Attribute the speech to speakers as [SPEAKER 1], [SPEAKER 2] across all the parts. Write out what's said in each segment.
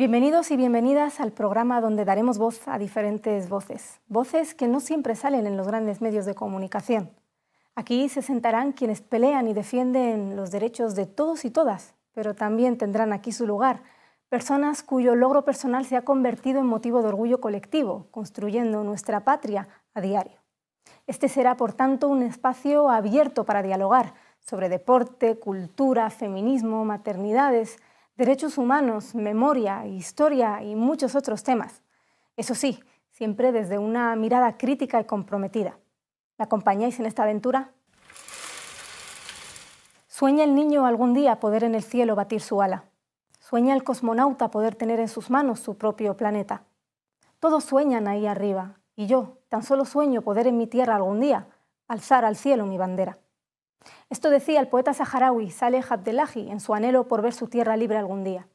[SPEAKER 1] Bienvenidos y bienvenidas al programa donde daremos voz a diferentes voces, voces que no siempre salen en los grandes medios de comunicación. Aquí se sentarán quienes pelean y defienden los derechos de todos y todas, pero también tendrán aquí su lugar personas cuyo logro personal se ha convertido en motivo de orgullo colectivo, construyendo nuestra patria a diario. Este será, por tanto, un espacio abierto para dialogar sobre deporte, cultura, feminismo, maternidades, derechos humanos, memoria, historia y muchos otros temas. Eso sí, siempre desde una mirada crítica y comprometida. ¿Me acompañáis en esta aventura? Sueña el niño algún día poder en el cielo batir su ala. Sueña el cosmonauta poder tener en sus manos su propio planeta. Todos sueñan ahí arriba, y yo tan solo sueño poder en mi tierra algún día alzar al cielo mi bandera. Esto decía el poeta saharaui Saleh Abdelahi en su anhelo por ver su tierra libre algún día.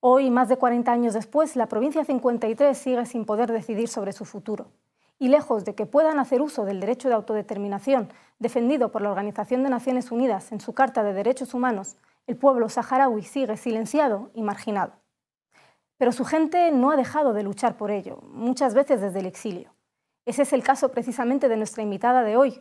[SPEAKER 1] Hoy, más de 40 años después, la provincia 53 sigue sin poder decidir sobre su futuro. Y lejos de que puedan hacer uso del derecho de autodeterminación defendido por la Organización de Naciones Unidas en su Carta de Derechos Humanos, el pueblo saharaui sigue silenciado y marginado. Pero su gente no ha dejado de luchar por ello, muchas veces desde el exilio. Ese es el caso precisamente de nuestra invitada de hoy,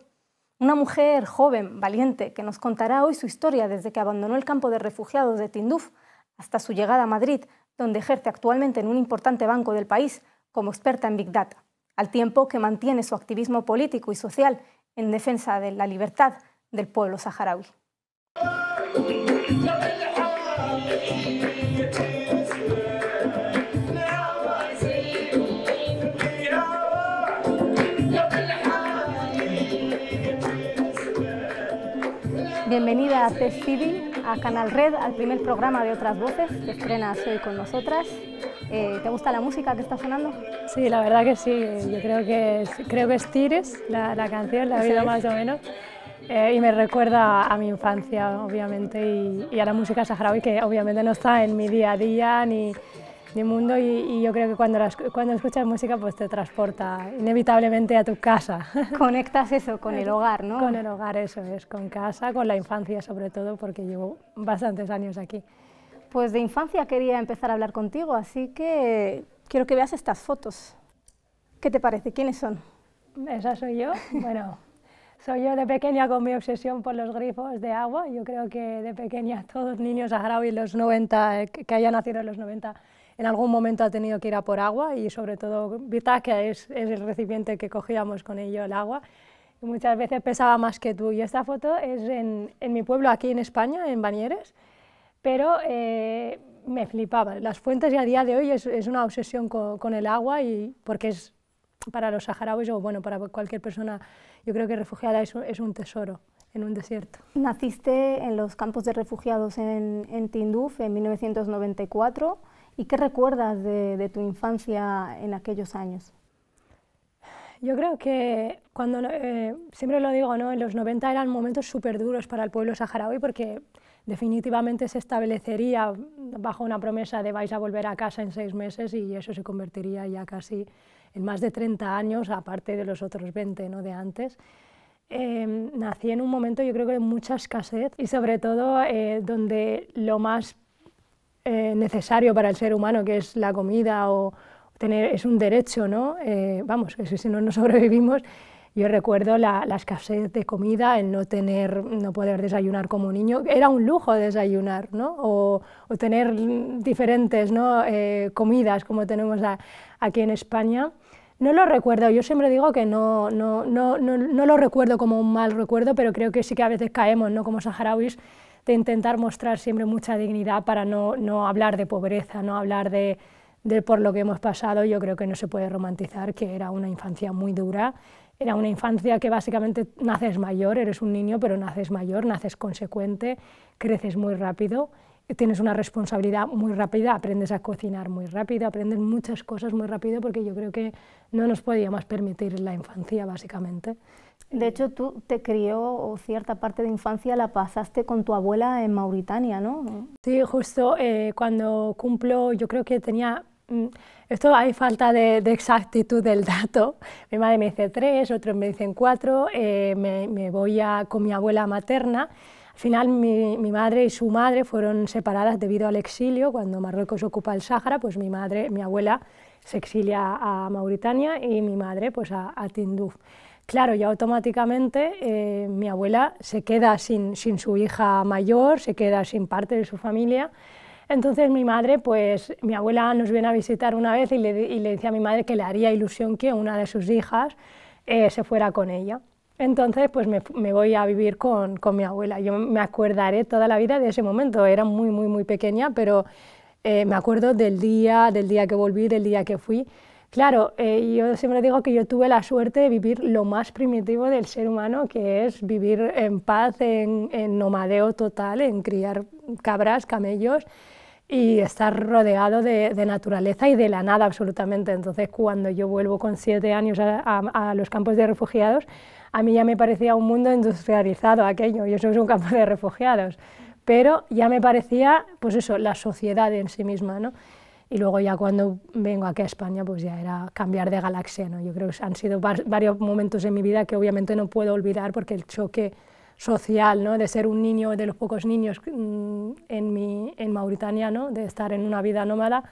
[SPEAKER 1] una mujer joven, valiente, que nos contará hoy su historia desde que abandonó el campo de refugiados de Tinduf hasta su llegada a Madrid, donde ejerce actualmente en un importante banco del país como experta en Big Data, al tiempo que mantiene su activismo político y social en defensa de la libertad del pueblo saharaui. bienvenida a Test Civil, a Canal Red, al primer programa de Otras Voces que estrenas hoy con nosotras. Eh, ¿Te gusta la música que está sonando? Sí, la verdad que sí. Yo creo que es,
[SPEAKER 2] creo que Tires, la, canción, la he oído más o menos. Eh, y me recuerda a mi infancia, obviamente, y, y a la música saharaui, que obviamente no está en mi día a día ni, mundo y, yo creo que cuando, cuando escuchas música pues te transporta inevitablemente a tu casa. Conectas eso con el hogar, ¿no? Con el hogar, eso es, con casa, con la
[SPEAKER 1] infancia sobre todo, porque llevo bastantes años aquí. Pues de infancia quería empezar a hablar contigo, así que quiero que veas estas fotos. ¿Qué te parece? ¿Quiénes son?
[SPEAKER 2] Esa soy yo.
[SPEAKER 1] bueno, soy yo de pequeña con mi obsesión por los grifos de
[SPEAKER 2] agua. Yo creo que de pequeña todos niños y los 90, eh, que hayan nacido en los 90 en algún momento ha tenido que ir a por agua y sobre todo Vita, es, el recipiente que cogíamos con ello el agua, y muchas veces pesaba más que tú. Y esta foto es en, mi pueblo, aquí en España, en Banieres, pero eh, me flipaba. Las fuentes y a día de hoy es, una obsesión con, el agua y porque es para los saharauis o bueno, para cualquier persona, yo creo que refugiada es un, tesoro en un desierto.
[SPEAKER 1] Naciste en los campos de refugiados en Tinduf en 1994 ¿Y qué recuerdas de, tu infancia en aquellos años? Yo
[SPEAKER 2] creo que cuando, eh, siempre lo digo, ¿no? los 90 eran momentos súper duros para el pueblo saharaui porque definitivamente se establecería bajo una promesa de vais a volver a casa en seis meses y eso se convertiría ya casi en más de 30 años, aparte de los otros 20 ¿no? de antes. Em, nací en un momento yo creo que de mucha escasez y sobre todo eh, donde lo más eh, necesario para el ser humano, que es la comida o tener, es un derecho, ¿no? Eh, vamos, que si no, no sobrevivimos. Yo recuerdo la, escasez de comida, el no tener, no poder desayunar como niño. Era un lujo desayunar, ¿no? O, tener diferentes ¿no? Eh, comidas como tenemos aquí en España. No lo recuerdo, yo siempre digo que no, no, no, no, lo recuerdo como un mal recuerdo, pero creo que sí que a veces caemos, ¿no? Como saharauis, de intentar mostrar siempre mucha dignidad para no, hablar de pobreza, no hablar de, de por lo que hemos pasado. Yo creo que no se puede romantizar que era una infancia muy dura era una infancia que básicamente naces mayor, eres un niño, pero naces mayor, naces consecuente, creces muy rápido, tienes una responsabilidad muy rápida, aprendes a cocinar muy rápido, aprendes muchas cosas muy rápido, porque yo creo que no nos podíamos permitir la
[SPEAKER 1] infancia, básicamente. De hecho, tú te crió o cierta parte de infancia la pasaste con tu abuela en Mauritania, ¿no? Sí, justo eh, cuando cumplo, yo
[SPEAKER 2] creo que tenía... Mm, esto hay falta de, exactitud del dato. Mi madre me dice tres, otros me dicen cuatro, eh, me, voy a, con mi abuela materna. Al final mi, madre y su madre fueron separadas debido al exilio. Cuando Marruecos ocupa el Sáhara, pues mi, madre, mi abuela se exilia a Mauritania y mi madre pues a, a Tinduf. Claro, ya automáticamente eh, mi abuela se queda sin, su hija mayor, se queda sin parte de su familia. Entonces mi madre, pues mi abuela nos viene a visitar una vez y le, y decía a mi madre que le haría ilusión que una de sus hijas eh, se fuera con ella. Entonces, pues me, voy a vivir con, mi abuela. Yo me acordaré toda la vida de ese momento. Era muy, muy, muy pequeña, pero eh, me acuerdo del día, del día que volví, del día que fui. Claro, eh, yo siempre digo que yo tuve la suerte de vivir lo más primitivo del ser humano, que es vivir en paz, en, nomadeo total, en criar cabras, camellos y estar rodeado de, naturaleza y de la nada absolutamente. Entonces, cuando yo vuelvo con siete años a, los campos de refugiados, a mí ya me parecía un mundo industrializado aquello, y eso es un campo de refugiados, pero ya me parecía, pues eso, la sociedad en sí misma, ¿no? y luego ya cuando vengo aquí a España, pues ya era cambiar de galaxia, ¿no? Yo creo que han sido varios momentos en mi vida que obviamente no puedo olvidar porque el choque social, ¿no? De ser un niño, de los pocos niños mm, en, mi, en Mauritania, ¿no? De estar en una vida nómada,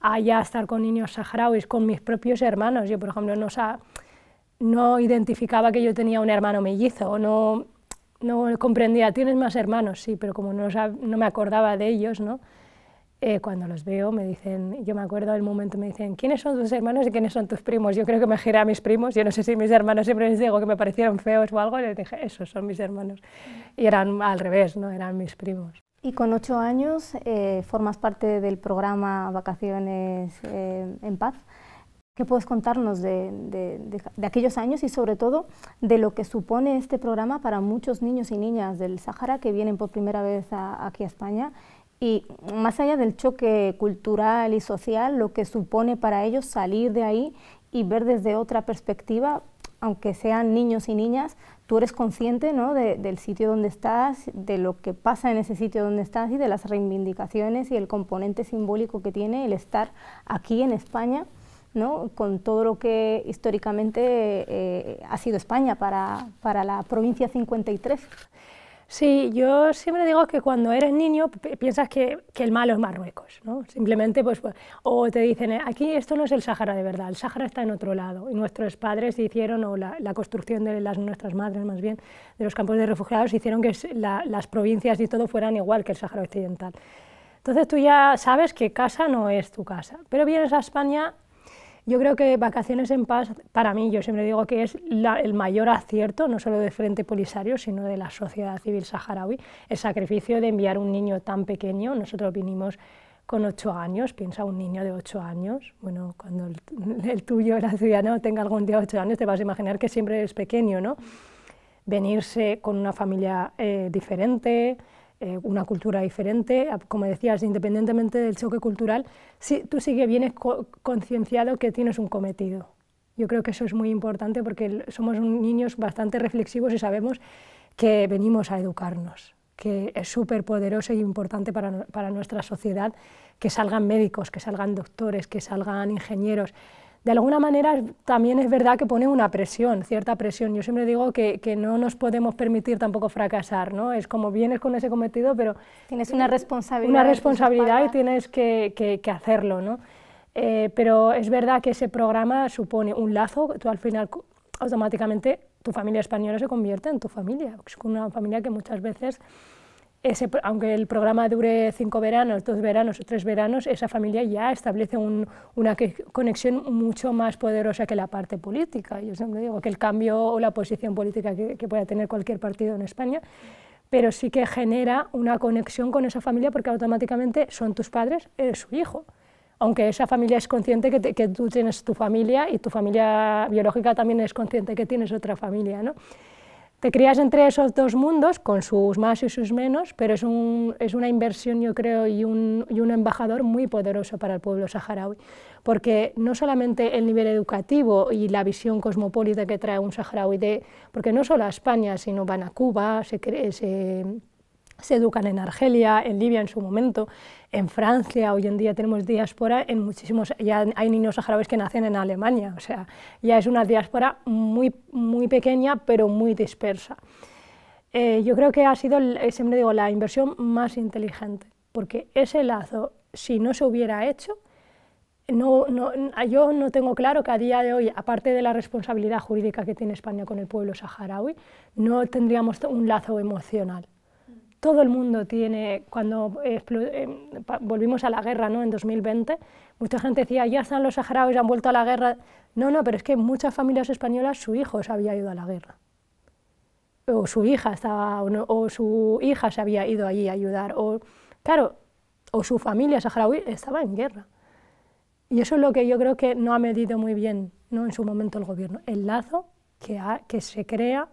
[SPEAKER 2] a ya estar con niños saharauis, con mis propios hermanos. Yo, por ejemplo, no, no identificaba que yo tenía un hermano mellizo, o no, no comprendía, tienes más hermanos, sí, pero como no, no me acordaba de ellos, ¿no? Eh, cuando los veo me dicen, yo me acuerdo del momento, me dicen, ¿quiénes son tus hermanos y quiénes son tus primos? Yo creo que me giré a mis primos, yo no sé si mis hermanos siempre les digo que me parecieron feos o algo, y les dije, esos son mis hermanos. Y eran al revés, ¿no? Eran mis primos.
[SPEAKER 1] Y con ocho años eh, formas parte del programa Vacaciones eh, en Paz. ¿Qué puedes contarnos de, aquellos años y sobre todo de lo que supone este programa para muchos niños y niñas del Sáhara que vienen por primera vez aquí a España y más allá del choque cultural y social, lo que supone para ellos salir de ahí y ver desde otra perspectiva, aunque sean niños y niñas, tú eres consciente del sitio donde estás, de lo que pasa en ese sitio donde estás y de las reivindicaciones y el componente simbólico que tiene el estar aquí en España, ¿no? con todo lo que históricamente eh, ha sido España para, para la provincia 53. Sí,
[SPEAKER 2] yo siempre digo que cuando eres niño piensas que, el malo es Marruecos, ¿no? Simplemente, pues, pues o te dicen, eh, aquí esto no es el Sáhara de verdad, el Sáhara está en otro lado. Y nuestros padres hicieron, o la, construcción de las, nuestras madres más bien, de los campos de refugiados, hicieron que las provincias y todo fueran igual que el Sáhara Occidental. Entonces tú ya sabes que casa no es tu casa, pero vienes a España yo creo que Vacaciones en Paz, para mí, yo siempre digo que es el mayor acierto, no solo de Frente Polisario, sino de la sociedad civil saharaui, el sacrificio de enviar un niño tan pequeño. Nosotros vinimos con ocho años, piensa un niño de ocho años, bueno, cuando el, tuyo, el ciudadano, tenga algún día ocho años, te vas a imaginar que siempre eres pequeño, ¿no? Venirse con una familia eh, diferente, eh, una cultura diferente, como decías, independientemente del choque cultural, si tú sigues que vienes concienciado que tienes un cometido. Yo creo que eso es muy importante porque somos niños bastante reflexivos y sabemos que venimos a educarnos, que es súper poderoso y importante para, para nuestra sociedad que salgan médicos, que salgan doctores, que salgan ingenieros de alguna manera también es verdad que pone una presión, cierta presión. Yo siempre digo que, que no nos podemos permitir tampoco fracasar, ¿no? Es como vienes con ese cometido, pero... Tienes una responsabilidad. Una responsabilidad y tienes que, que, hacerlo, ¿no? Eh, pero es verdad que ese programa supone un lazo, tú al final automáticamente tu familia española se convierte en tu familia, es una familia que muchas veces aunque el programa dure cinco veranos, dos veranos, o tres veranos, esa familia ya establece una conexión mucho más poderosa que la parte política. Yo siempre digo que el cambio o la posición política que, pueda tener cualquier partido en España pero sí que genera una conexión con esa familia porque automáticamente son tus padres, eres su hijo. Aunque esa familia es consciente que, que tú tienes tu familia y tu familia biológica también es consciente que tienes otra familia. ¿no? te crías entre esos dos mundos, con sus más y sus menos, pero es, un, es una inversión, yo creo, y un, embajador muy poderoso para el pueblo saharaui, porque no solamente el nivel educativo y la visión cosmopolita que trae un saharaui, de, porque no solo a España, sino van a Cuba, se, se se educan en Argelia, en Libia en su momento, en Francia, hoy en día tenemos diáspora en muchísimos, ya hay niños saharauis que nacen en Alemania, o sea, ya es una diáspora muy, muy pequeña pero muy dispersa. Eh, yo creo que ha sido, eh, siempre digo, la inversión más inteligente, porque ese lazo, si no se hubiera hecho, no, yo no tengo claro que a día de hoy, aparte de la responsabilidad jurídica que tiene España con el pueblo saharaui, no tendríamos un lazo emocional todo el mundo tiene, cuando eh, eh, volvimos a la guerra ¿no? en 2020, mucha gente decía, ya están los saharauis, han vuelto a la guerra. No, no, pero es que muchas familias españolas, su hijo se había ido a la guerra. O su hija estaba, o, su hija se había ido allí a ayudar. O, claro, o su familia saharaui estaba en guerra. Y eso es lo que yo creo que no ha medido muy bien ¿no? en su momento el gobierno, el lazo que, que se crea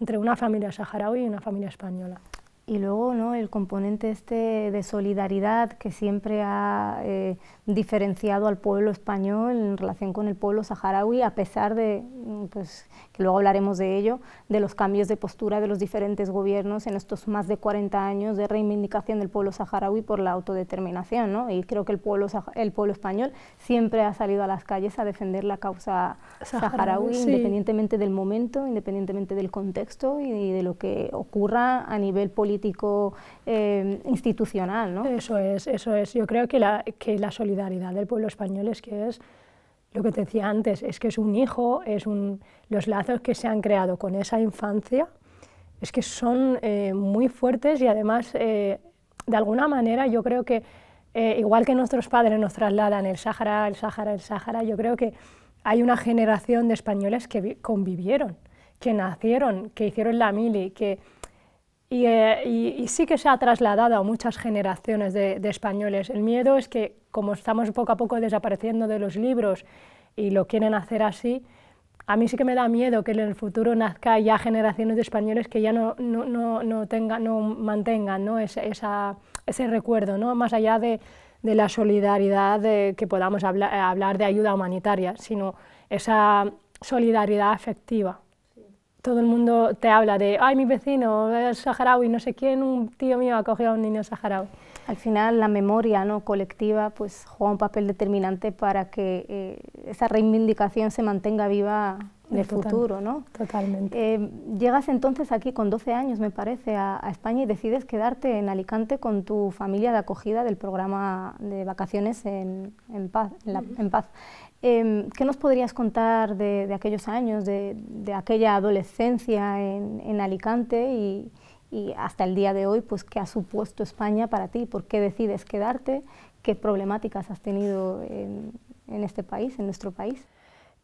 [SPEAKER 2] entre una familia saharaui y una familia española.
[SPEAKER 1] Y luego ¿no? el componente este de solidaridad que siempre ha eh, diferenciado al pueblo español en relación con el pueblo saharaui, a pesar de, mm, pues, que luego hablaremos de ello, de los cambios de postura de los diferentes gobiernos en estos más de 40 años de reivindicación del pueblo saharaui por la autodeterminación. ¿no? Y creo que el pueblo, el pueblo español siempre ha salido a las calles a defender la causa saharaui, independientemente del momento, independientemente del contexto y de lo que ocurra a nivel político político eh, institucional. ¿no? Eso es, eso es. Yo creo que la, solidaridad
[SPEAKER 2] del pueblo español es que es lo que te decía antes, es que es un hijo, es un, los lazos que se han creado con esa infancia, es que son eh, muy fuertes y además, eh, de alguna manera, yo creo que igual que nuestros padres nos trasladan el Sáhara, el Sáhara, el Sáhara, yo creo que hay una generación de españoles que convivieron, que nacieron, que hicieron la mili, que eh, y, sí que se ha trasladado a muchas generaciones de, españoles. El miedo es que, como estamos poco a poco desapareciendo de los libros y lo quieren hacer así, a mí sí que me da miedo que en el futuro nazca ya generaciones de españoles que ya no, mantengan Ese, recuerdo, más allá de, la solidaridad que podamos hablar de ayuda humanitaria, sino esa solidaridad afectiva todo el mundo te habla de, ay, mi vecino, el saharaui, no sé quién, un tío
[SPEAKER 1] mío ha cogido a un niño saharaui. Al final, la memoria ¿no? colectiva pues, juega un papel determinante para que eh, esa reivindicación se mantenga viva en el futuro. ¿no? Totalmente. Eh, llegas entonces aquí con 12 años, me parece, a, España y decides quedarte en Alicante con tu familia de acogida del programa de vacaciones en, Paz. en paz. Em, ¿Qué nos podrías contar de, aquellos años, de, aquella adolescencia en, Alicante y, hasta el día de hoy, pues qué ha supuesto España para ti? ¿Por qué decides quedarte? ¿Qué problemáticas has tenido en, este país, en nuestro país?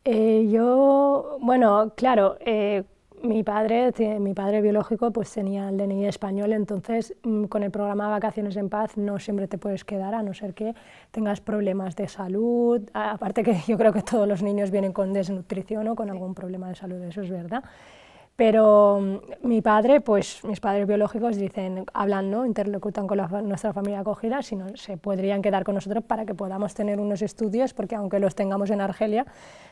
[SPEAKER 1] Eh, yo, bueno,
[SPEAKER 2] claro, eh, mi padre, mi padre biológico, pues tenía el DNI español, entonces mm, con el programa Vacaciones en Paz no siempre te puedes quedar, a no ser que tengas problemas de salud, aparte que yo creo que todos los niños vienen con desnutrición o con algún problema de salud, eso es verdad. Pero mm, mi padre, pues mis padres biológicos dicen, hablan, ¿no? interlocutan con nuestra familia acogida, no se podrían quedar con nosotros para que podamos tener unos estudios, porque aunque los tengamos en Argelia,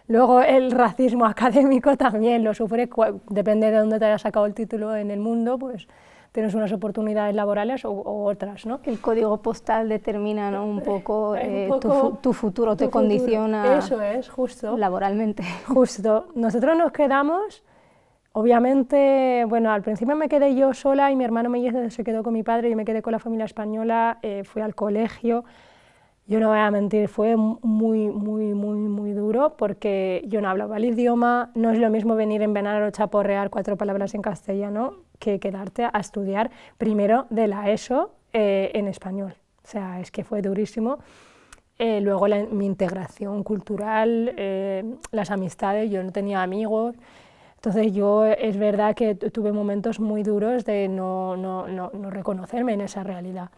[SPEAKER 2] luego el racismo académico también lo sufre, depende de dónde te hayas sacado el título en el mundo, pues tienes unas oportunidades
[SPEAKER 1] laborales o, otras, ¿no? El código postal determina un poco, eh, tu, futuro, te condiciona Eso es, justo. laboralmente. Justo. Nosotros nos
[SPEAKER 2] quedamos Obviamente, bueno, al principio me quedé yo sola y mi hermano se quedó con mi padre, yo me quedé con la familia española, eh, fui al colegio. Yo no voy a mentir, fue muy, muy, muy, muy duro porque yo no hablaba el idioma, no es lo mismo venir en venar o chaporrear cuatro palabras en castellano que quedarte a estudiar primero de la ESO eh, en español. O sea, es que fue durísimo. Eh, luego la, mi integración cultural, las amistades, yo no tenía amigos, entonces yo es verdad que tuve momentos muy duros de no, reconocerme en esa realidad.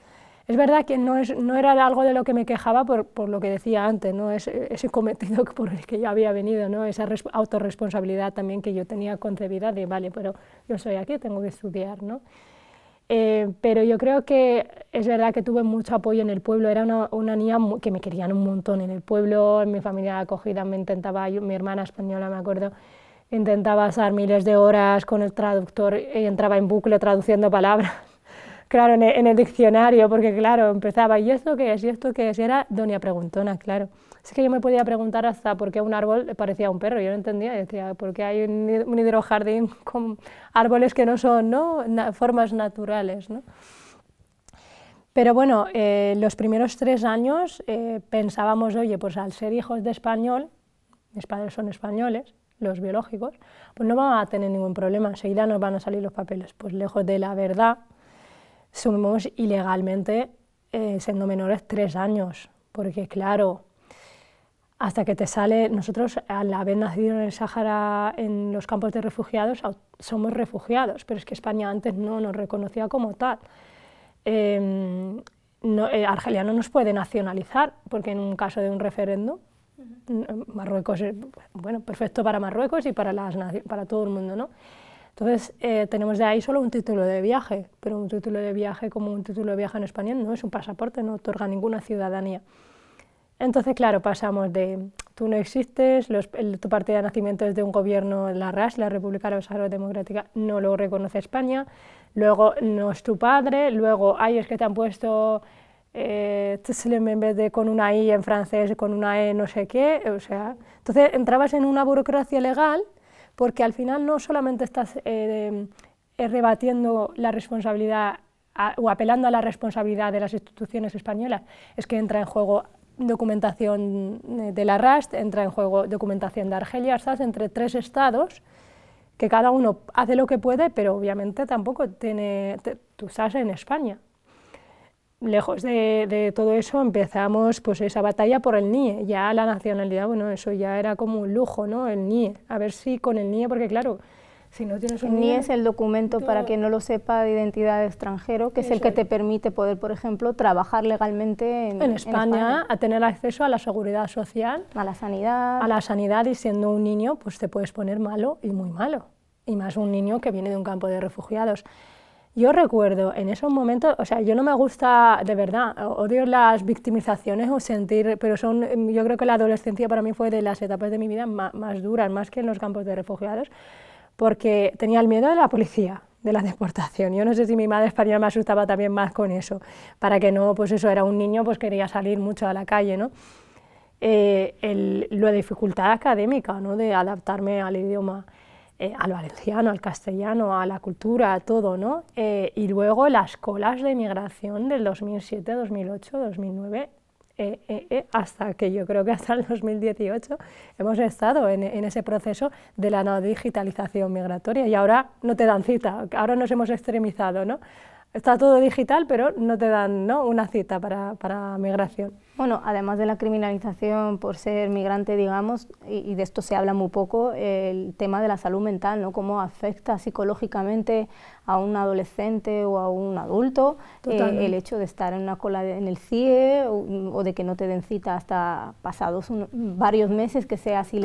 [SPEAKER 2] Es verdad que no, no era algo de lo que me quejaba por, lo que decía antes, ¿no? ese, ese cometido por el que yo había venido, ¿no? esa autorresponsabilidad también que yo tenía concebida de, vale, pero yo soy aquí, tengo que estudiar. Eh, pero yo creo que es verdad que tuve mucho apoyo en el pueblo, era una, niña que me querían un montón en el pueblo, en mi familia acogida me intentaba, mi hermana española me acuerdo, intentaba pasar miles de horas con el traductor y entraba en bucle traduciendo palabras. claro, en el, diccionario, porque claro, empezaba, ¿y esto qué es? ¿Y esto qué es? Y era doña preguntona, claro. Es que yo me podía preguntar hasta por qué un árbol parecía un perro, yo no entendía, decía, ¿por qué hay un, hidrojardín con árboles que no son ¿no? formas naturales? ¿no? Pero bueno, eh, los primeros tres años eh, pensábamos, oye, pues al ser hijos de español, mis padres son españoles, los biológicos, pues no van a tener ningún problema, enseguida nos van a salir los papeles. Pues lejos de la verdad, somos ilegalmente, eh, siendo menores, tres años, porque claro, hasta que te sale, nosotros al haber nacido en el Sáhara, en los campos de refugiados, somos refugiados, pero es que España antes no nos reconocía como tal. Argelia em, no eh, nos puede nacionalizar, porque en un caso de un referendo Marruecos es eh, bueno, perfecto para Marruecos y para, las, para todo el mundo. ¿no? Entonces, eh, tenemos de ahí solo un título de viaje, pero un título de viaje como un título de viaje en español no es un pasaporte, no otorga ninguna ciudadanía. Entonces, claro, pasamos de tú no existes, tu parte de nacimiento es de un gobierno, la RAS, la República Árabe Democrática, no lo reconoce España, luego no es tu padre, luego, ay, es que te han puesto eh, en vez de con una I en francés, con una E no sé qué, o sea, entonces entrabas en una burocracia legal porque al final no solamente estás eh, eh, rebatiendo la responsabilidad o apelando a la responsabilidad de las instituciones españolas, es que entra en juego documentación eh, de la RAST, entra en juego documentación de Argelia, estás entre tres estados que cada uno hace lo que puede, pero obviamente tampoco tiene, tú estás en España lejos de, todo eso empezamos pues esa batalla por el NIE, ya la nacionalidad, bueno, eso ya era como un lujo, ¿no? El NIE, a ver si con el NIE, porque claro, si no tienes un el NIE, e es el
[SPEAKER 1] documento, para quien no lo sepa, de identidad extranjero, que es el que te permite poder, por ejemplo, trabajar legalmente en, España, en, España, a tener acceso a la seguridad social, a la sanidad. A la
[SPEAKER 2] sanidad y siendo un niño, pues te puedes poner malo y muy malo, y más un niño que viene de un campo de refugiados. Yo recuerdo en esos momentos, o sea, yo no me gusta, de verdad, odio las victimizaciones o sentir, pero son, em, yo creo que la adolescencia para mí fue de las etapas de mi vida más, duras, más que en los campos de refugiados, porque tenía el miedo de la policía, de la deportación. Yo no sé si mi madre española me asustaba también más con eso, para que no, pues eso, era un niño, pues quería salir mucho a la calle, ¿no? Eh, el, la dificultad académica, ¿no? De adaptarme al idioma. Eh, al valenciano, al castellano, a la cultura, a todo, ¿no? Eh, y luego las colas de migración del 2007, 2008, 2009, hasta que yo creo que hasta el 2018 hemos estado en, en, ese proceso de la no digitalización migratoria y ahora no te dan cita, ahora nos hemos extremizado, ¿no? está todo digital, pero no te dan ¿no? una cita para, para, migración.
[SPEAKER 1] Bueno, además de la criminalización por ser migrante, digamos, y, de esto se habla muy poco, el tema de la salud mental, ¿no? Cómo afecta psicológicamente a un adolescente o a un adulto eh, el hecho de estar en una cola en el CIE o, de que no te den cita hasta pasados varios meses que sea así y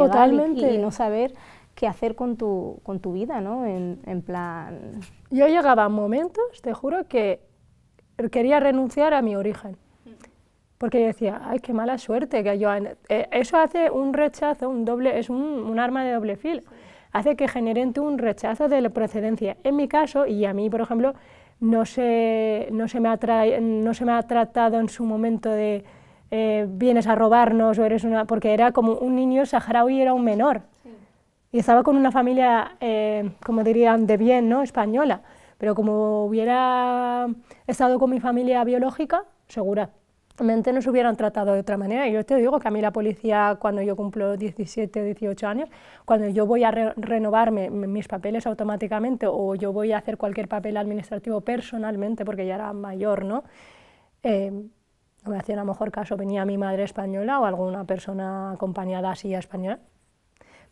[SPEAKER 1] no saber qué hacer con tu, con tu vida, ¿no? En, en plan... Yo
[SPEAKER 2] llegaba a momentos, te juro, que quería renunciar a mi origen. Porque yo decía, ay, qué mala suerte que yo... Eh, eso hace un rechazo, un doble, es un, arma de doble filo. Hace que genere tú un rechazo de la procedencia. En mi caso, y a mí, por ejemplo, no se, no se, me, ha no se me ha tratado en su momento de eh, vienes a robarnos o eres una... porque era como un niño saharaui, era un menor. Y estaba con una familia, eh, como dirían, de bien, ¿no? Española. Pero como hubiera estado con mi familia biológica, seguramente nos hubieran tratado de otra manera. Y yo te digo que a mí la policía, cuando yo cumplo 17, 18 años, cuando yo voy a renovar renovarme mis papeles automáticamente o yo voy a hacer cualquier papel administrativo personalmente, porque ya era mayor, ¿no? Eh, me hacía a lo mejor caso, venía mi madre española o alguna persona acompañada así a española,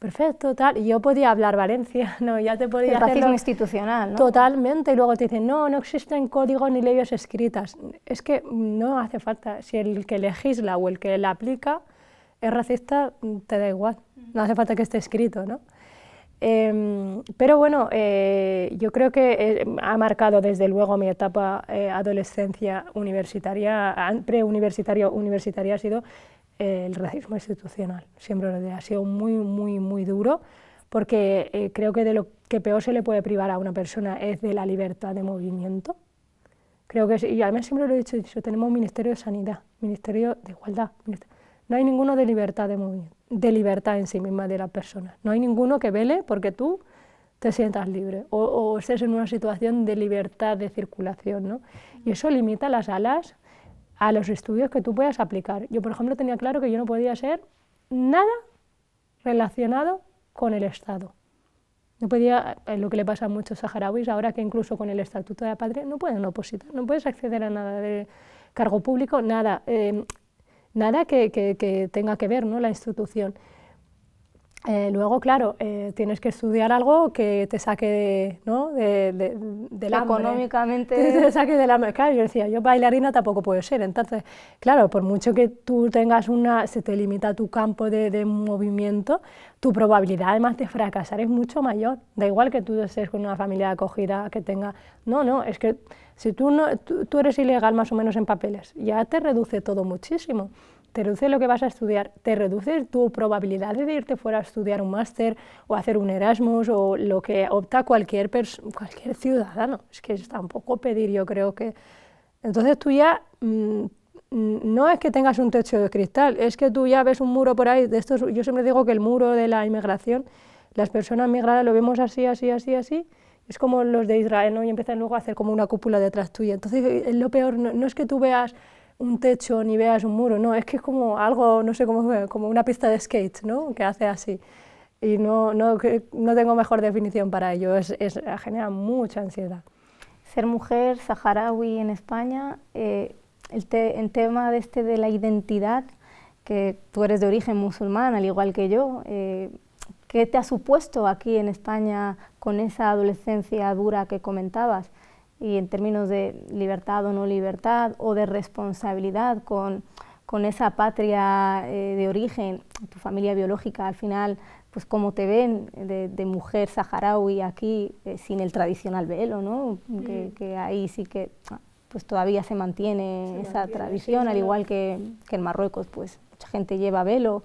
[SPEAKER 2] perfecto, tal. Y yo podía hablar Valencia, no, ya te podía... El racismo institucional, ¿no? Totalmente. Y luego te dicen, no, no existen códigos ni leyes escritas. Es que no hace falta. Si el que legisla o el que la aplica es racista, te da igual. No hace falta que esté escrito, ¿no? Em, pero bueno, eh, yo creo que eh, ha marcado desde luego mi etapa eh, adolescencia universitaria, preuniversitaria, universitaria ha sido el racismo institucional, siempre lo ha sido muy, muy, muy duro, porque eh, creo que de lo que peor se le puede privar a una persona es de la libertad de movimiento. Creo que, y además siempre lo he dicho, tenemos un Ministerio de Sanidad, Ministerio de Igualdad, no hay ninguno de libertad de de libertad en sí misma de la persona, no hay ninguno que vele porque tú te sientas libre o, o estés en una situación de libertad de circulación, ¿no? Y eso limita las alas a los estudios que tú puedas aplicar. Yo, por ejemplo, tenía claro que yo no podía ser nada relacionado con el Estado. No podía, eh, lo que le pasa a muchos saharauis ahora que incluso con el Estatuto de la Patria no pueden opositar, no puedes acceder a nada de cargo público, nada, eh, nada que, que, tenga que ver ¿no? la institución. Eh, luego, claro, eh, tienes que estudiar algo que te saque de, ¿no? de, Económicamente. Que Te, saque del hambre. Claro, yo decía, yo bailarina tampoco puedo ser. Entonces, claro, por mucho que tú tengas una, se te limita tu campo de, movimiento, tu probabilidad además de fracasar es mucho mayor. Da igual que tú estés con una familia acogida, que tenga... No, no, es que si tú, no, tú eres ilegal más o menos en papeles, ya te reduce todo muchísimo te reduce lo que vas a estudiar, te reduce tu probabilidad de irte fuera a estudiar un máster o hacer un Erasmus o lo que opta cualquier, cualquier ciudadano. Es que es tampoco pedir, yo creo que... Entonces tú ya... Mm, no es que tengas un techo de cristal, es que tú ya ves un muro por ahí, de estos, yo siempre digo que el muro de la inmigración, las personas migradas lo vemos así, así, así, así, es como los de Israel, ¿no? Y empiezan luego a hacer como una cúpula detrás tuya. Entonces, lo peor no es que tú veas un techo ni veas un muro, no, es que es como algo, no sé cómo, como una pista de skate, ¿no? Que hace así. Y no, no, no tengo mejor
[SPEAKER 1] definición para ello, es, genera mucha ansiedad. Ser mujer saharaui en España, eh, el, tema de, este, de la identidad, que tú eres de origen musulmán, al igual que yo, eh, ¿qué te ha supuesto aquí en España con esa adolescencia dura que comentabas? y en términos de libertad o no libertad o de responsabilidad con, con esa patria eh, de origen, tu familia biológica, al final, pues cómo te ven de, mujer saharaui aquí eh, sin el tradicional velo, ¿no? Que, ahí sí que pues todavía se mantiene esa tradición, al igual que, que, en Marruecos, pues mucha gente lleva velo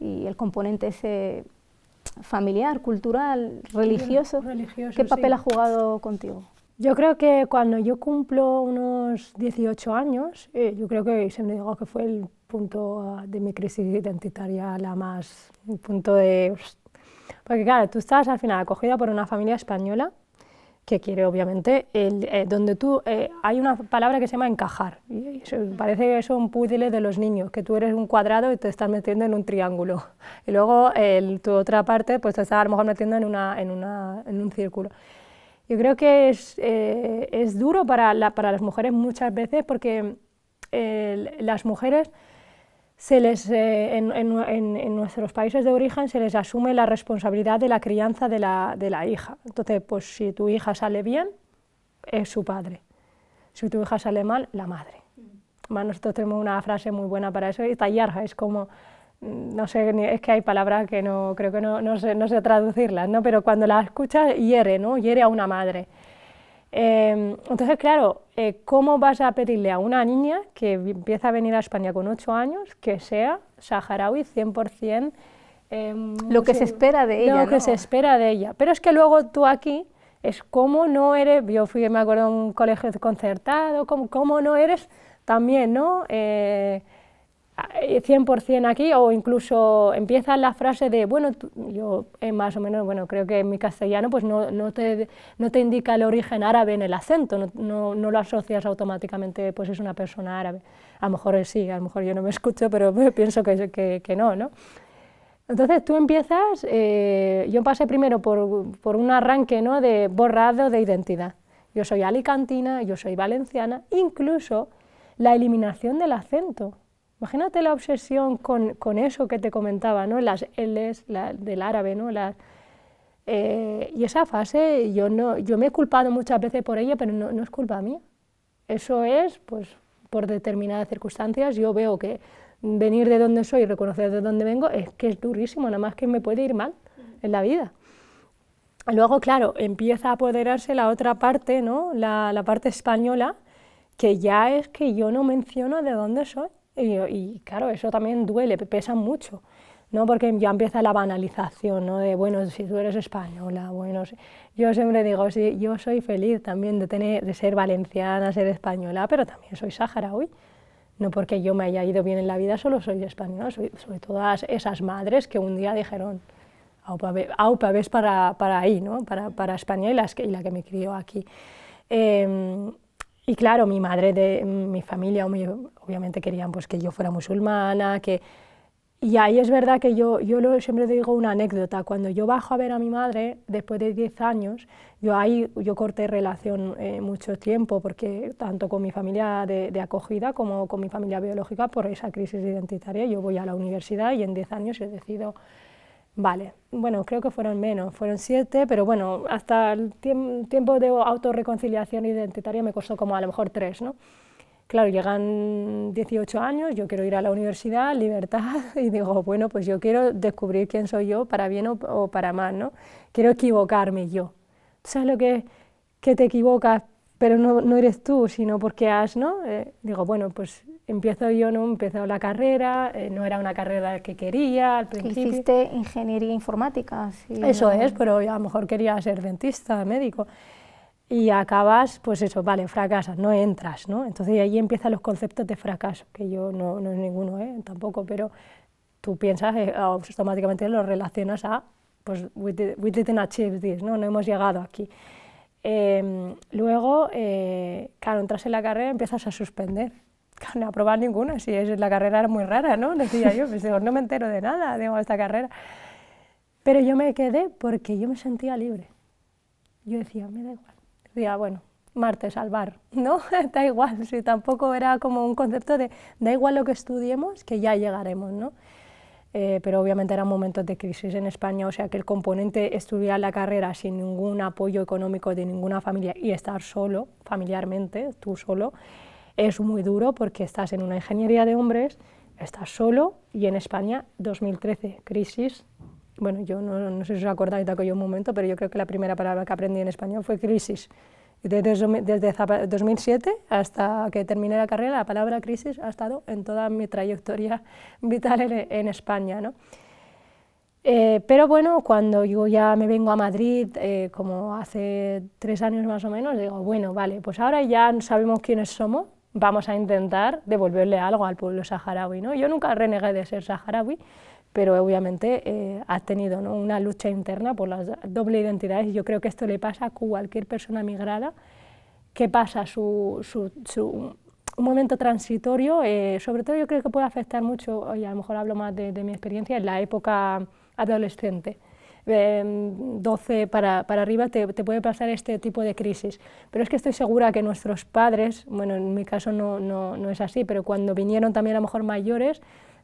[SPEAKER 1] y el componente ese familiar, cultural, religioso, ¿qué papel ha jugado contigo? Yo creo que cuando yo cumplo
[SPEAKER 2] unos 18 años, eh, yo creo que se me dijo que fue el punto ah, de mi crisis identitaria la más, punto de... Porque claro, tú estás al final acogida por una familia española que quiere obviamente, eh, donde tú, eh, hay una palabra que se llama encajar, y parece que son puzzle de los niños, que tú eres un cuadrado y te estás metiendo en un triángulo, y luego tu otra parte pues te estás a lo mejor metiendo en, una, en, una, en un círculo. Yo creo que es, eh, es duro para, para, las mujeres muchas veces porque eh, las mujeres se les, eh, en, nuestros países de origen se les asume la responsabilidad de la crianza de la, de la hija. Entonces, pues si tu hija sale bien, es su padre. Si tu hija sale mal, la madre. nosotros tenemos una frase muy buena para eso, y es como no sé, es que hay palabras que no creo que no, no, sé, no traducirlas, ¿no? pero cuando la escuchas hiere, ¿no? hiere a una madre. Em, entonces, claro, eh, ¿cómo vas a pedirle a una niña que empieza a venir a España con ocho años que sea saharaui 100%? Em, lo que se espera de ella. Lo que se espera de ella. Pero es que luego tú aquí es como no eres, yo fui, me acuerdo, un colegio concertado, como, no eres también, ¿no? Eh, 100% eh, aquí o incluso empiezas la frase de, bueno, yo eh, más o menos, bueno, creo que en mi castellano pues no, no, te, no te indica el origen árabe en el acento, no, no, lo asocias automáticamente, pues es una persona árabe. A lo mejor sí, a lo mejor yo no me escucho, pero pienso que, que, no, ¿no? Entonces tú empiezas, eh, yo pasé primero por, por, un arranque ¿no? de borrado de identidad. Yo soy alicantina, yo soy valenciana, incluso la eliminación del acento Imagínate la obsesión con, eso que te comentaba, ¿no? las L's del árabe, ¿no? Las, eh, y esa fase yo, no, yo me he culpado muchas veces por ella, pero no, es culpa mía. Eso es, pues, por determinadas circunstancias, yo veo que venir de donde soy y reconocer de dónde vengo es que es durísimo, nada más que me puede ir mal en la vida. Luego, claro, empieza a apoderarse la otra parte, ¿no? la parte española, que ya es que yo no menciono de dónde soy. Y, claro, eso también duele, pesa mucho, ¿no? Porque ya empieza la banalización, ¿no? De, bueno, si tú eres española, bueno, yo siempre digo, sí, yo soy feliz también de, tener, de ser valenciana, ser española, pero también soy hoy, No porque yo me haya ido bien en la vida, solo soy española, soy, todas esas madres que un día dijeron, aupa, ves para, para ahí, ¿no? Para, para España y, que, la que me crió aquí. Em, y claro, mi madre, de mi familia, obviamente querían pues, que yo fuera musulmana, que... Y ahí es verdad que yo, yo siempre digo una anécdota, cuando yo bajo a ver a mi madre, después de 10 años, yo ahí yo corté relación eh, mucho tiempo, porque tanto con mi familia de, de, acogida como con mi familia biológica, por esa crisis identitaria, yo voy a la universidad y en 10 años he decidido Vale, bueno, creo que fueron menos, fueron siete, pero bueno, hasta el tiempo de autorreconciliación identitaria me costó como a lo mejor tres, ¿no? Claro, llegan 18 años, yo quiero ir a la universidad, libertad, y digo, bueno, pues yo quiero descubrir quién soy yo, para bien o, para mal, ¿no? Quiero equivocarme yo. ¿Sabes lo que Que te equivocas, pero no, eres tú, sino porque has, ¿no? Eh, digo, bueno, pues empiezo yo, ¿no? empezado la carrera, eh, no era una carrera que quería al principio. Hiciste ingeniería informática. eso es, pero a lo mejor quería ser dentista, médico. Y acabas, pues eso, vale, fracasas, no entras, ¿no? Entonces ahí empiezan los conceptos de fracaso, que yo no, no es ninguno, ¿eh? Tampoco, pero tú piensas, eh, automáticamente lo relacionas a, pues, we, didn't achieve this, ¿no? No hemos llegado aquí. Em, luego, claro, entras en la carrera y empiezas a suspender no aprobado ninguna, si es, la carrera era muy rara, ¿no? Decía yo, pues, no me entero de nada, de esta carrera. Pero yo me quedé porque yo me sentía libre. Yo decía, me da igual. Decía, bueno, martes al bar, ¿no? da igual, si tampoco era como un concepto de da igual lo que estudiemos, que ya llegaremos, ¿no? Eh, pero obviamente eran momentos de crisis en España, o sea que el componente estudiar la carrera sin ningún apoyo económico de ninguna familia y estar solo, familiarmente, tú solo, es muy duro porque estás en una ingeniería de hombres, estás solo y en España, 2013, crisis. Bueno, yo no, sé si os acordáis de un momento, pero yo creo que la primera palabra que aprendí en español fue crisis. Desde, desde 2007 hasta que terminé la carrera, la palabra crisis ha estado en toda mi trayectoria vital en, España. Eh, pero bueno, cuando yo ya me vengo a Madrid, eh, como hace tres años más o menos, digo, bueno, vale, pues ahora ya sabemos quiénes somos, vamos a intentar devolverle algo al pueblo saharaui. ¿no? Yo nunca renegué de ser saharaui, pero obviamente eh, ha tenido ¿no? una lucha interna por las doble identidades y yo creo que esto le pasa a cualquier persona migrada que pasa su, su, un momento transitorio, eh, sobre todo yo creo que puede afectar mucho, y a lo mejor hablo más de, de mi experiencia, en la época adolescente. 12 em, para, arriba, te, puede pasar este tipo de crisis. Pero es que estoy segura que nuestros padres, bueno, en mi caso no, es así, pero cuando vinieron también a lo mejor mayores,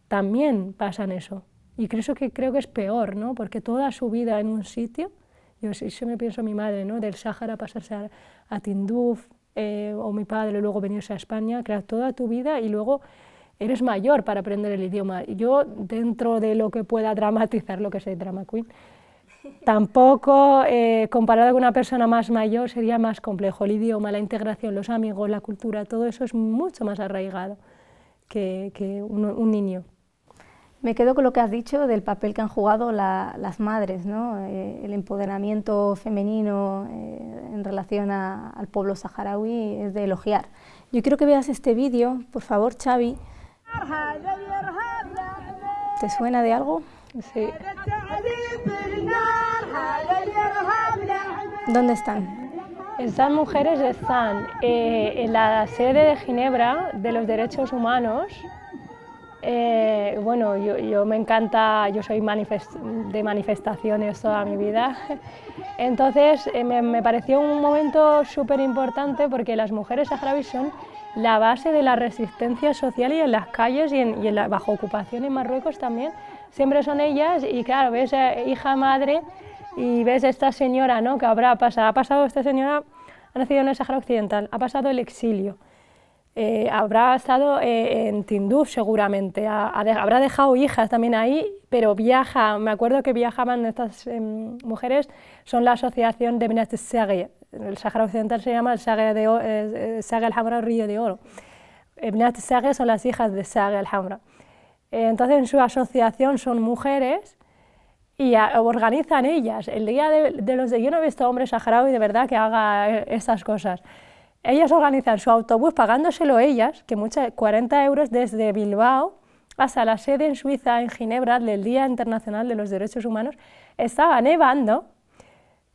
[SPEAKER 2] también pasan eso. Y creo que, creo que es peor, ¿no? Porque toda su vida en un sitio, yo si, me pienso mi madre, ¿no? Del Sáhara pasarse a, a Tinduf, eh, o mi padre, luego venirse a España, crear toda tu vida y luego eres mayor para aprender el idioma. Yo, dentro de lo que pueda dramatizar, lo que el drama queen, Tampoco, eh, comparado con una persona más mayor, sería más complejo. El idioma, la integración, los amigos, la cultura, todo eso es mucho más arraigado que,
[SPEAKER 1] un, niño. Me quedo con lo que has dicho del papel que han jugado las madres, ¿no? Eh, el empoderamiento femenino eh, en relación al pueblo saharaui es de elogiar. Yo quiero que veas este vídeo, por favor, Xavi. ¿Te suena de algo? Sí. ¿Dónde están?
[SPEAKER 2] Están mujeres están eh, en la sede de Ginebra de los derechos humanos. Eh, bueno, yo, me encanta, yo soy manifest de manifestaciones toda mi vida. Entonces eh, me, pareció un momento súper importante porque las mujeres de son la base de la resistencia social y en las calles y, en, la, bajo ocupación en Marruecos también, siempre son ellas y claro, ves eh, hija, madre y ves esta señora, ¿no? Que habrá pasado, ha pasado esta señora, ha nacido en el Sahara Occidental, ha pasado el exilio, eh, habrá estado eh, en Tindú, seguramente, habrá dejado hijas también ahí, pero viaja, me acuerdo que viajaban estas em, mujeres, son la asociación de Minas de en el Sahara Occidental se llama el Sahara, de, eh, Sahara el Río de Oro. Minas de son las hijas de Sahara el Hamra. entonces en su asociación son mujeres y organizan ellas. El día de, de Yo no he visto hombres saharaui de verdad que haga estas cosas. Ellas organizan su autobús pagándoselo ellas, que muchas, 40 euros desde Bilbao hasta la sede en Suiza, en Ginebra, del Día Internacional de los Derechos Humanos. Estaba nevando.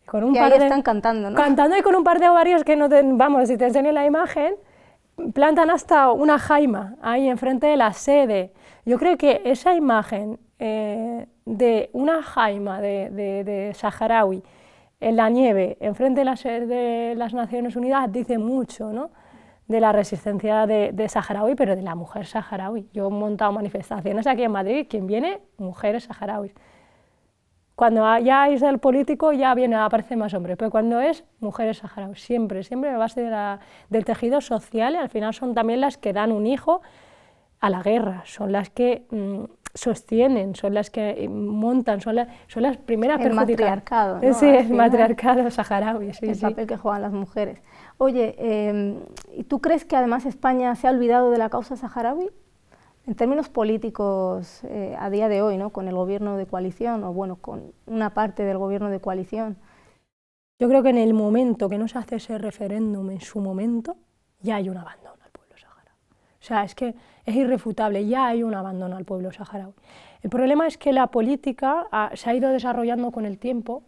[SPEAKER 2] Con un y par ahí están cantando, ¿no? Cantando y con un par de ovarios que no te, vamos, si te enseño la imagen, plantan hasta una jaima ahí enfrente de la sede. Yo creo que esa imagen eh, de una jaima de, de, de saharaui en la nieve, enfrente de las, de las Naciones Unidas, dice mucho ¿no? de la resistencia de, saharaui, pero de la mujer saharaui. Yo he montado manifestaciones aquí en Madrid, quien viene, mujeres saharaui. Cuando ya es del político ya viene, aparece más hombres, pero cuando es mujeres saharaui. siempre, siempre a base de del tejido social, y al final son también las que dan un hijo a la guerra, son las que... Mm, sostienen, son las que eh, montan, son, las, primeras el Matriarcado, ¿no? Sí, el matriarcado
[SPEAKER 1] saharaui. Sí, el papel que juegan las mujeres. Oye, eh, ¿tú crees que además España se ha olvidado de la causa saharaui? En términos políticos, eh, a día de hoy, ¿no? con el gobierno de coalición, o bueno, con una parte del gobierno de coalición. Yo creo que en el momento que no se hace ese referéndum, en su momento, ya hay un abandono.
[SPEAKER 2] O sea, es que es irrefutable, ya hay un abandono al pueblo saharaui. El problema es que la política ah, se ha ido desarrollando con el tiempo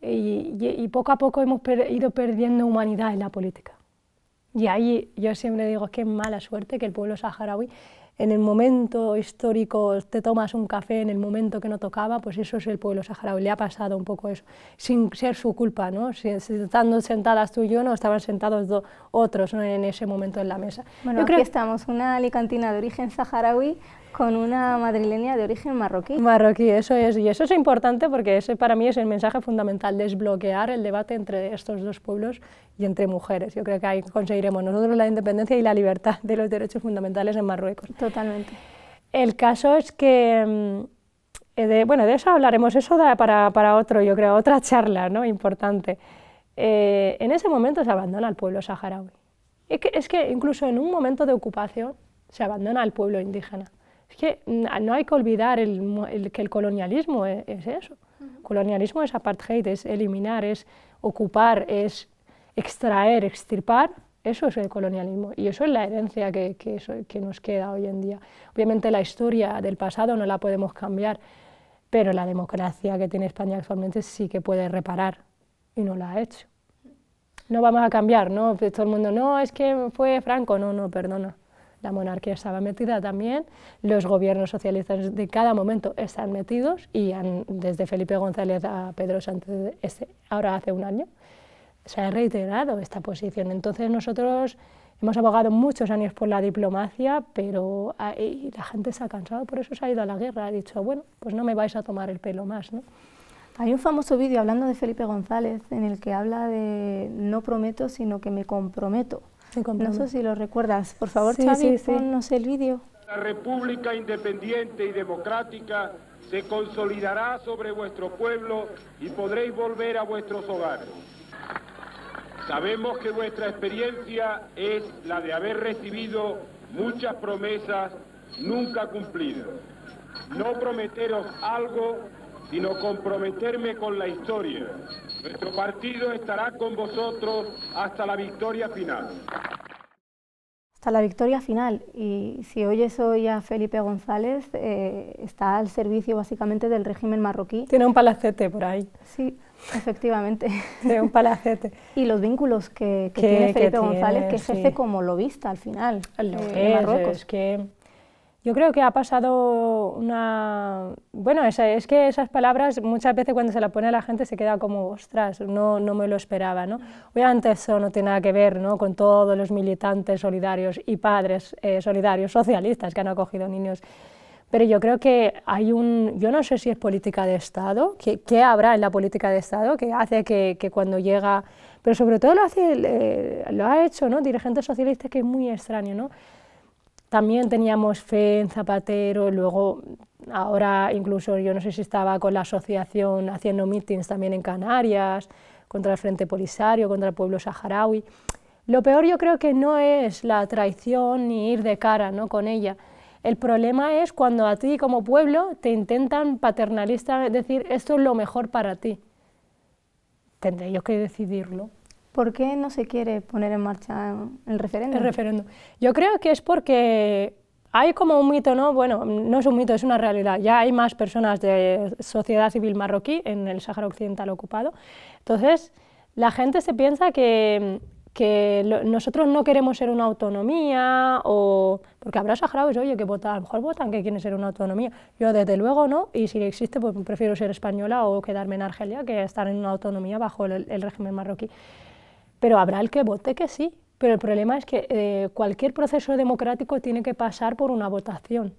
[SPEAKER 2] y, poco a poco hemos ido perdiendo humanidad en la política. Y ahí yo siempre digo que es mala suerte que el pueblo saharaui en el momento histórico te tomas un café en el momento que no tocaba, pues eso es el pueblo saharaui, le ha pasado un poco eso, sin ser su culpa, ¿no? Si, estando sentadas tú y yo, no estaban sentados otros en ese momento en la
[SPEAKER 1] mesa. Bueno, yo aquí que estamos, una alicantina de origen saharaui con una madrileña de origen marroquí.
[SPEAKER 2] Marroquí, eso es. Y eso es importante porque ese para mí es el mensaje fundamental, desbloquear el debate entre estos dos pueblos y entre mujeres. Yo creo que ahí conseguiremos nosotros la independencia y la libertad de los derechos fundamentales en Marruecos. Totalmente. El caso es que... Mm, eh, bueno, de eso hablaremos, eso da para, para, otro, yo creo, otra charla ¿no? importante. Eh, en ese momento se abandona el pueblo saharaui. Es es que incluso en un momento de ocupación se abandona al pueblo indígena. Es que no hay que olvidar que el colonialismo e, es, eso. Colonialismo es apartheid, es eliminar, es ocupar, es extraer, extirpar. Eso es el colonialismo y eso es la herencia que nos queda hoy en día. Obviamente la historia del pasado no la podemos cambiar, pero la democracia que tiene España actualmente sí que puede reparar y no la ha hecho. No vamos a cambiar, ¿no? Pues todo el mundo, no, es que fue Franco, no, no, perdona la monarquía estaba metida también, los gobiernos socialistas de cada momento están metidos y han, desde Felipe González a Pedro Sánchez ese, ahora hace un año se ha reiterado esta posición. Entonces nosotros hemos abogado muchos años por la diplomacia, pero la gente se ha cansado, por eso se ha ido a la guerra, ha dicho, bueno, pues no me vais a tomar el pelo más. ¿no?
[SPEAKER 1] Hay un famoso vídeo hablando de Felipe González en el que habla de no prometo, sino que me comprometo. No sé si lo recuerdas. Por favor, el vídeo. La República Independiente y Democrática se consolidará sobre vuestro pueblo y podréis volver a vuestros hogares. Sabemos que vuestra experiencia es la de haber recibido muchas promesas nunca cumplidas. No prometeros algo sino comprometerme con la historia. Nuestro partido estará con vosotros hasta la victoria final. Hasta la victoria final. Y si oyes hoy a Felipe González, eh, está al servicio básicamente del régimen marroquí. Tiene un palacete por ahí. Sí, efectivamente. Tiene un palacete. y los vínculos que, tiene Felipe González, que ejerce como lobista
[SPEAKER 2] al final. Lo eh, Marruecos. Es que yo creo que ha pasado una... Bueno, es, que esas palabras muchas veces cuando se las pone a la gente se queda como, ostras, no, no me lo esperaba, ¿no? Obviamente eso no tiene nada que ver ¿no? con todos los militantes solidarios y padres eh, solidarios socialistas que han acogido niños. Pero yo creo que hay un... Yo no sé si es política de Estado, ¿qué, habrá en la política de Estado que hace que, que cuando llega... Pero sobre todo lo, hace, eh, lo ha hecho ¿no? dirigentes socialistas que es muy extraño, ¿no? También teníamos fe en Zapatero, luego ahora incluso yo no sé si estaba con la asociación haciendo meetings también en Canarias, contra el Frente Polisario, contra el pueblo saharaui. Lo peor yo creo que no es la traición ni ir de cara ¿no? con ella. El problema es cuando a ti como pueblo te intentan paternalista decir esto es lo mejor para ti. Tendré yo que decidirlo. ¿Por qué no se quiere poner en marcha el referéndum? El referéndum. Yo creo que es porque hay como un mito, ¿no? Bueno, no es un mito, es una realidad. Ya hay más personas de sociedad civil marroquí en el Sáhara Occidental ocupado. Entonces, la gente se piensa que, nosotros no queremos ser una autonomía o... Porque habrá saharauis, oye, que votan, a lo mejor votan que quieren ser una autonomía. Yo desde luego no, y si existe, pues prefiero ser española o quedarme en Argelia que estar en una autonomía bajo el régimen marroquí. Pero habrá el que vote que sí. Pero el problema es que eh, cualquier proceso democrático tiene que pasar por una votación.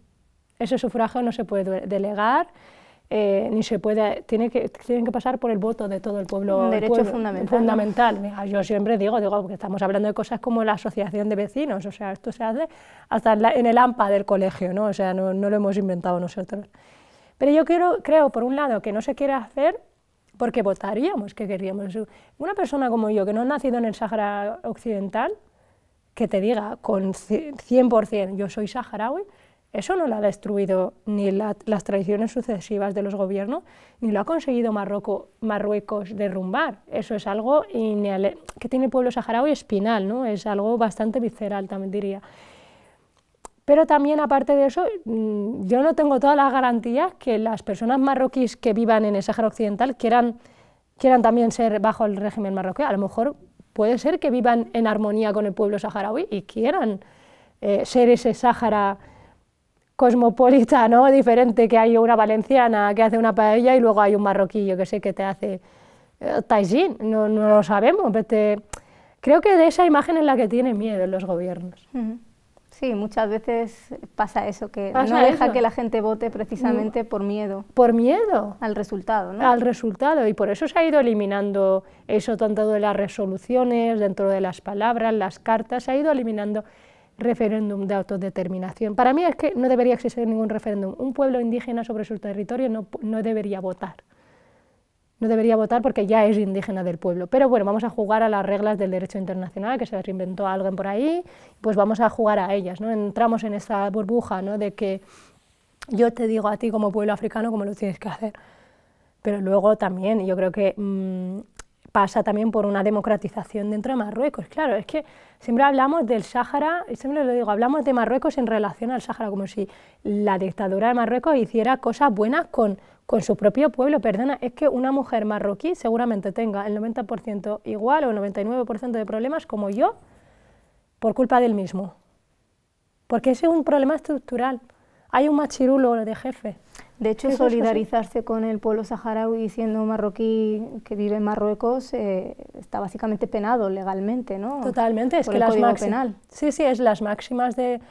[SPEAKER 2] Ese sufragio no se puede delegar, eh, ni se puede, tiene que, tienen que pasar por el voto de todo el pueblo. Un derecho fundamental. fundamental. Yo siempre digo, digo, porque estamos hablando de cosas como la asociación de vecinos, o sea, esto se hace hasta en, en el AMPA del colegio, ¿no? o sea, no, lo hemos inventado nosotros. Pero yo quiero, creo, por un lado, que no se quiere hacer porque votaríamos que querríamos. Una persona como yo, que no ha nacido en el Sahara Occidental, que te diga con 100% yo soy saharaui, eso no lo ha destruido ni las tradiciones sucesivas de los gobiernos, ni lo ha conseguido Marruecos derrumbar. Eso es algo que tiene el pueblo saharaui espinal, ¿no? es algo bastante visceral, también diría. Pero también, aparte de eso, mm, yo no tengo todas las garantías que las personas marroquíes que vivan en el Sáhara Occidental quieran, quieran también ser bajo el régimen marroquí. A lo mejor puede ser que vivan en armonía con el pueblo saharaui y quieran eh, ser ese Sáhara cosmopolita, ¿no? Diferente, que hay una valenciana que hace una paella y luego hay un marroquillo que sé, que te hace eh, No, lo sabemos. Pero Creo que de esa imagen es la que tienen miedo los gobiernos.
[SPEAKER 1] Sí, muchas veces pasa eso, que no deja que la gente vote precisamente por miedo. Por
[SPEAKER 2] miedo.
[SPEAKER 1] Al resultado,
[SPEAKER 2] ¿no? Al resultado, y por eso se ha ido eliminando eso tanto de las resoluciones, dentro de las palabras, las cartas, se ha ido eliminando referéndum de autodeterminación. Para mí es que no debería existir ningún referéndum. Un pueblo indígena sobre su territorio no, no debería votar no debería votar porque ya es indígena del pueblo. Pero bueno, vamos a jugar a las reglas del derecho internacional, que se las inventó alguien por ahí, pues vamos a jugar a ellas, ¿no? Entramos en esta burbuja, ¿no? De que yo te digo a ti como pueblo africano cómo lo tienes que hacer. Pero luego también, yo creo que mm, pasa también por una democratización dentro de Marruecos. Claro, es que siempre hablamos del Sáhara, y siempre lo digo, hablamos de Marruecos en relación al Sáhara, como si la dictadura de Marruecos hiciera cosas buenas con con su propio pueblo, perdona, es que una mujer marroquí seguramente tenga el 90% igual o el 99% de problemas como yo por culpa del mismo. Porque ese es un problema estructural. Hay un machirulo de jefe.
[SPEAKER 1] De hecho, solidarizarse con el pueblo saharaui siendo marroquí que vive en Marruecos eh, está básicamente penado legalmente, ¿no? Totalmente, es que las penal. Sí, sí, es las
[SPEAKER 2] máximas de,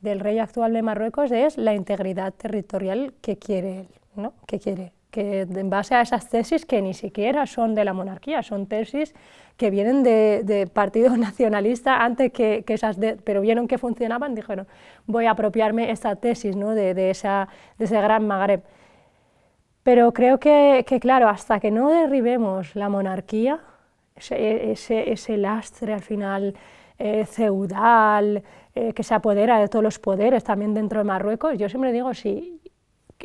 [SPEAKER 2] del rey actual de Marruecos es la integridad territorial que quiere él. ¿no? qué quiere, que en base a esas tesis que ni siquiera son de la monarquía, son tesis que vienen de, partidos nacionalistas, antes que, esas, pero vieron que funcionaban, dijeron, voy a apropiarme esta tesis ¿no? de, de, esa, de ese gran Magreb. Pero creo que, que, claro, hasta que no derribemos la monarquía, ese, ese, ese lastre al final eh, feudal, eh, que se apodera de todos los poderes también dentro de Marruecos, yo siempre digo, si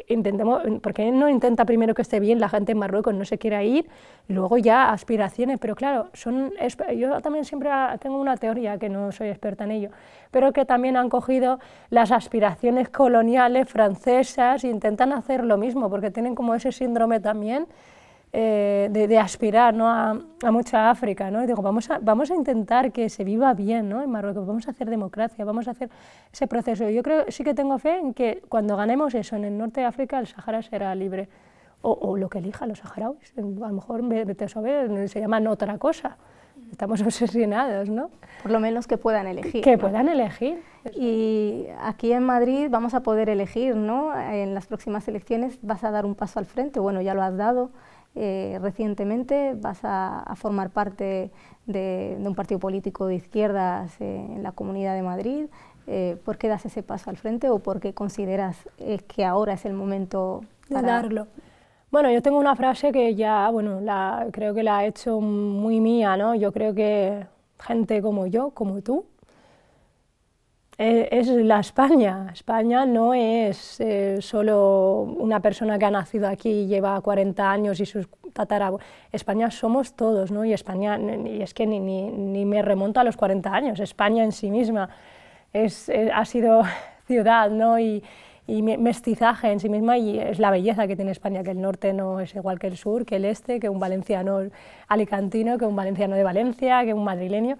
[SPEAKER 2] intentemos, ¿por no intenta primero que esté bien la gente en Marruecos, no se quiera ir, luego ya aspiraciones? Pero claro, son, yo también siempre tengo una teoría, que no soy experta en ello, pero que también han cogido las aspiraciones coloniales francesas e intentan hacer lo mismo, porque tienen como ese síndrome también eh, de, aspirar ¿no? a, a, mucha África. ¿no? digo, vamos a, vamos a intentar que se viva bien ¿no? en Marruecos, vamos a hacer democracia, vamos a hacer ese proceso. Yo creo, sí que tengo fe en que cuando ganemos eso en el norte de África, el Sahara será libre. O, o lo que elija los saharauis, a lo mejor a saber, se llaman
[SPEAKER 1] otra cosa. Estamos obsesionados, ¿no? Por lo menos que puedan elegir. Que puedan elegir. Y aquí en Madrid vamos a poder elegir, ¿no? En las próximas elecciones vas a dar un paso al frente, bueno, ya lo has dado eh, recientemente vas a, formar parte de, un partido político de izquierdas eh, en la Comunidad de Madrid. Eh, ¿Por qué das ese paso al frente o por qué consideras que ahora es el momento de darlo? Bueno, yo tengo una frase que ya, bueno, la, creo que la he hecho
[SPEAKER 2] muy mía, ¿no? Yo creo que gente como yo, como tú, eh, es la España. España no es eh, solo una persona que ha nacido aquí y lleva 40 años y sus tatarabos. España somos todos, ¿no? Y España, y es que ni, ni, me remonto a los 40 años, España en sí misma eh, ha sido ciudad, ¿no? Y, y mestizaje en sí misma y es la belleza que tiene España, que el norte no es igual que el sur, que el este, que un valenciano alicantino, que un valenciano de Valencia, que un madrileño.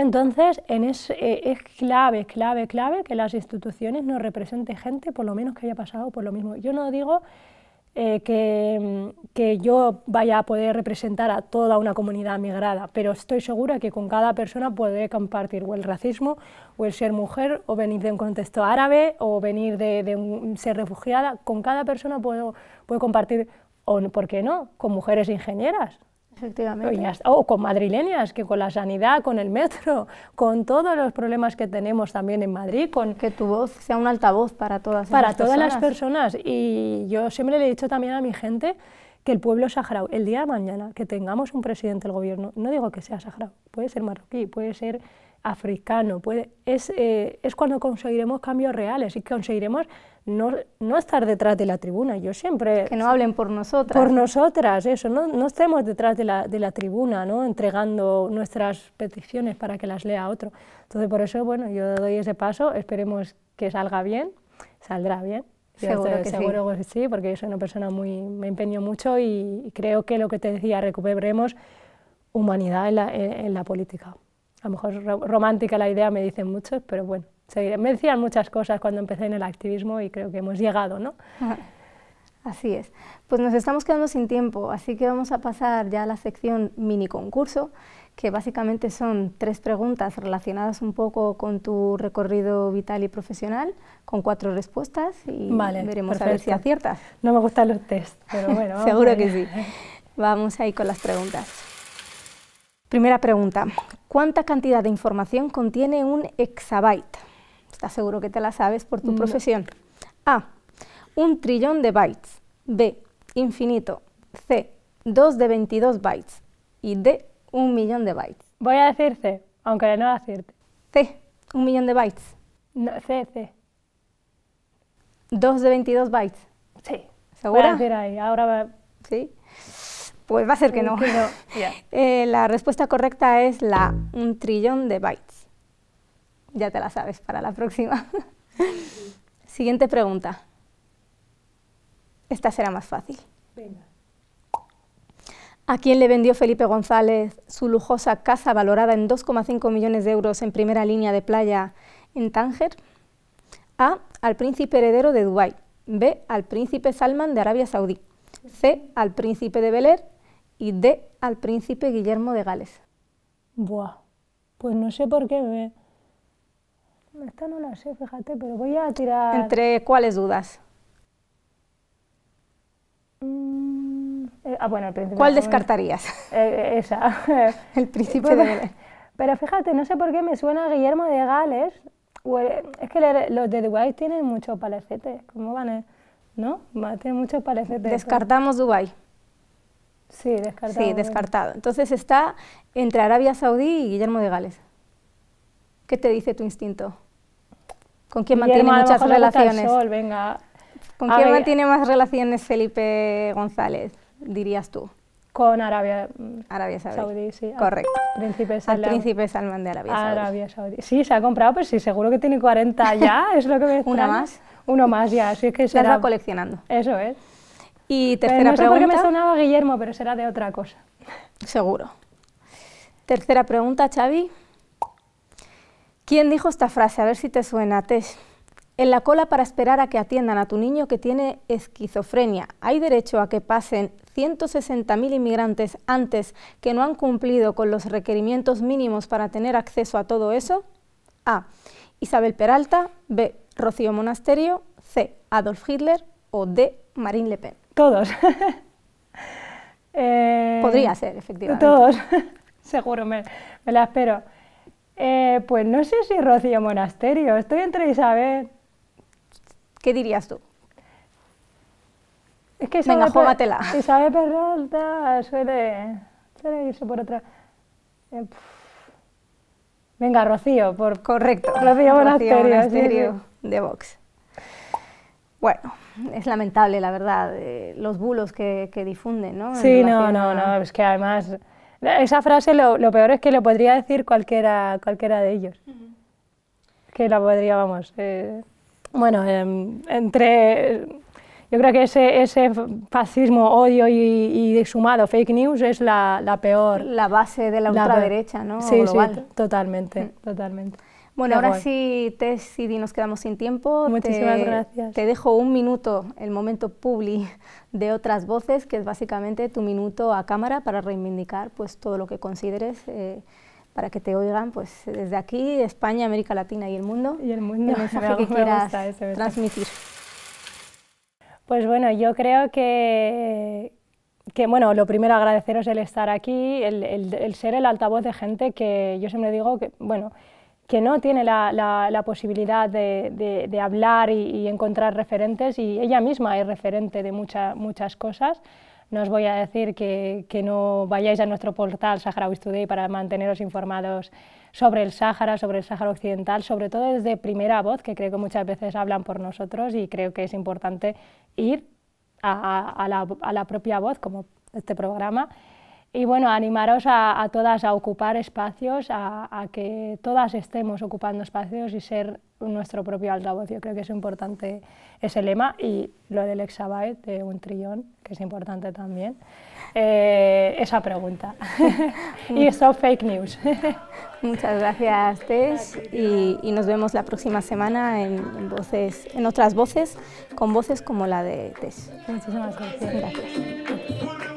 [SPEAKER 2] Entonces, eh, es, clave, clave, clave que las instituciones nos representen gente, por lo menos que haya pasado por lo mismo. Yo no digo eh, mm, que, yo vaya a poder representar a toda una comunidad migrada, pero estoy segura que con cada persona puede compartir o el racismo, o el ser mujer, o venir de un contexto árabe, o venir de, un, ser refugiada. Con cada persona puedo, puedo compartir, o por qué no, con mujeres ingenieras. Efectivamente. O, oh, con madrileñas, que con la sanidad, con el metro, con todos los problemas que tenemos también en Madrid. Con, que tu voz sea un altavoz para todas Para todas las personas. Y yo siempre le he dicho también a mi gente que el pueblo saharaui, el día de mañana que tengamos un presidente del gobierno, no digo que sea saharaui, puede ser marroquí, puede ser africano, puede, es, eh, es, cuando conseguiremos cambios reales y conseguiremos no, no, estar detrás de la tribuna. Yo siempre... Que no hablen por nosotras. Por nosotras, eso, no, no estemos detrás de la, de la, tribuna, ¿no? entregando nuestras peticiones para que las lea otro. Entonces, por eso, bueno, yo doy ese paso, esperemos que salga bien, saldrá bien. seguro, que, seguro sí. sí. porque yo soy una persona muy... me empeño mucho y, creo que lo que te decía, recuperemos humanidad en la, en la política a lo mejor romántica la idea, me dicen muchos, pero bueno, me decían muchas cosas cuando empecé en el activismo y creo que hemos llegado, ¿no?
[SPEAKER 1] Ah, así es. Pues nos estamos quedando sin tiempo, así que vamos a pasar ya a la sección mini concurso, que básicamente son tres preguntas relacionadas un poco con tu recorrido vital y profesional, con cuatro respuestas y veremos a ver si aciertas. No me gustan los test, pero bueno. Seguro que sí. Vamos ahí con las preguntas. Primera pregunta, ¿cuánta cantidad de información contiene un exabyte? ¿Estás seguro que te la sabes por tu profesión? A, un trillón de bytes. B, infinito. C, dos de 22 bytes. Y D, un millón de bytes. Voy a decir C, aunque no decirte. C, un millón de bytes. C, C. Dos de 22 bytes. Sí. ¿Segura? Voy a decir ahí, ahora va. Sí. Pues va a ser que no. Eh, la respuesta correcta es la un trillón de bytes. Ya te la sabes para la próxima. Siguiente pregunta. Esta será más fácil. Venga. ¿A quién le vendió Felipe González su lujosa casa valorada en 2,5 millones de euros en primera línea de playa en Tánger? A. Al príncipe heredero de Dubái. B. Al príncipe Salman de Arabia Saudí. C. Al príncipe de Bel y D al príncipe Guillermo de Gales. Buah, pues no sé por qué me...
[SPEAKER 2] Esta no la sé, fíjate, pero voy a tirar...
[SPEAKER 1] ¿Entre cuáles dudas? Mm, eh, ah, bueno, el príncipe... ¿Cuál descartarías? Eh, eh,
[SPEAKER 2] esa. el príncipe de Gales. Pero fíjate, no sé por qué me suena Guillermo de Gales. Es que los de Dubái tienen muchos palacetes. ¿Cómo van? A... ¿No?
[SPEAKER 1] Tienen muchos palacetes. Descartamos Dubái. Sí, descartado. Entonces está entre Arabia Saudí y Guillermo de Gales. ¿Qué te dice tu instinto? ¿Con quién mantiene muchas relaciones?
[SPEAKER 2] ¿Con quién mantiene
[SPEAKER 1] más relaciones Felipe González, dirías tú? Con Arabia, mm, Saudí. sí. Correcto. príncipe Salman. de Arabia Saudí. Sí, se ha comprado, pero sí,
[SPEAKER 2] seguro que tiene 40 ya, es lo
[SPEAKER 1] que me dice. ¿Una más?
[SPEAKER 2] Uno más ya, así es que se está va coleccionando. Eso
[SPEAKER 1] es. Y tercera pregunta. Por qué me sonaba Guillermo, pero será de otra cosa. Seguro. Tercera pregunta, Xavi. ¿Quién dijo esta frase? A ver si te suena, Tesh. En la cola para esperar a que atiendan a tu niño que tiene esquizofrenia. ¿Hay derecho a que pasen 160.000 inmigrantes antes que no han cumplido con los requerimientos mínimos para tener acceso a todo eso? A. Isabel Peralta. B. Rocío Monasterio. C. Adolf Hitler. O D. Marine Le Pen. Todos. Eh, Podría ser, efectivamente. Todos,
[SPEAKER 2] seguro, me, la espero. Eh, pues no sé si Rocío Monasterio, estoy entre Isabel. ¿Qué dirías tú? Es que Isabel, Venga, Isabel Peralta suele, suele irse
[SPEAKER 1] por otra. Eh, Venga, Rocío, por... Correcto. Rocío Monasterio, Rocío Monasterio de Vox. Bueno, es lamentable, la verdad, eh, los bulos que, que difunden, ¿no? Sí, no, no, no, es
[SPEAKER 2] que además, esa frase lo, lo, peor es que lo podría decir cualquiera, cualquiera de ellos. Que la podría, vamos, eh, bueno, em, entre, yo creo que ese, ese fascismo, odio y, y sumado fake news es la, peor.
[SPEAKER 1] La base de la ultraderecha, ¿no? Sí, sí,
[SPEAKER 2] totalmente, mm.
[SPEAKER 1] totalmente. Bueno, ahora sí, Tess y nos quedamos sin tiempo. Muchísimas gracias. Te dejo un minuto, el momento publi de otras voces, que es básicamente tu minuto a cámara para reivindicar pues, todo lo que consideres. Eh, para que te oigan pues desde aquí, España, América Latina y el mundo. Y el mundo. mensaje me que quieras transmitir. Pues bueno,
[SPEAKER 2] yo creo que, que bueno, lo primero agradeceros el estar aquí, el, el, ser el altavoz de gente que yo siempre digo que, bueno, que no tiene la, posibilidad de, hablar y, encontrar referentes y ella misma es referente de muchas muchas cosas. No os voy a decir que, que no vayáis a nuestro portal Saharaui Today para manteneros informados sobre el Sáhara, sobre el Sáhara Occidental, sobre todo desde primera voz, que creo que muchas veces hablan por nosotros y creo que es importante ir a la propia voz, como este programa, y bueno, animaros a, todas a ocupar espacios, a, que todas estemos ocupando espacios y ser nuestro propio altavoz. Yo creo que es importante ese lema y lo del exabyte de un trillón, que es importante también, eh, esa pregunta.
[SPEAKER 1] y eso fake news. Muchas gracias, Tess, y, nos vemos la próxima semana en, voces, en otras voces, con voces como la de Tess. Muchísimas gracias.